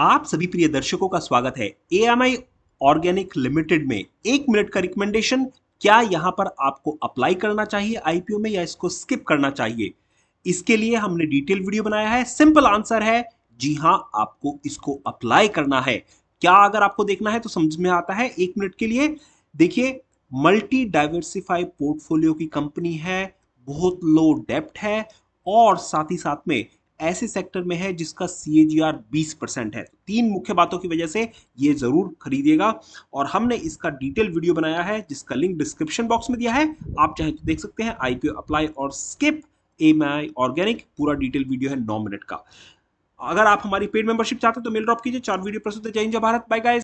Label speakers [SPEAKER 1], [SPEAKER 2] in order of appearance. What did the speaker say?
[SPEAKER 1] आप सभी प्रिय दर्शकों का स्वागत है A M I organic limited में एक मिनट का रिकमेंडेशन क्या यहां पर आपको अप्लाई करना चाहिए आईपीओ में या इसको स्किप करना चाहिए इसके लिए हमने डिटेल वीडियो बनाया है सिंपल आंसर है जी हां आपको इसको अप्लाई करना है क्या अगर आपको देखना है तो समझ में आता है एक मिनट के लिए देखिए मल्टी डाइवर्सिफाइड पोर्टफोलियो की कंपनी है बहुत लो डेप्ट है और साथ ही साथ में ऐसे सेक्टर में है जिसका सी ए जी आर बीस परसेंट है तीन मुख्य बातों की वजह से ये ज़रूर खरीदिएगा और हमने इसका डिटेल वीडियो बनाया है जिसका लिंक डिस्क्रिप्शन बॉक्स में दिया है आप चाहे तो देख सकते हैं आई पी अप्लाई और स्किप एम आई ऑर्गेनिक पूरा डिटेल वीडियो है नौ मिनट का अगर आप हमारी पेड मेंबरशिप चाहते हैं तो मेल ड्रॉप कीजिए चार वीडियो प्रस्तुत है जय हिंद भारत बाय गाइस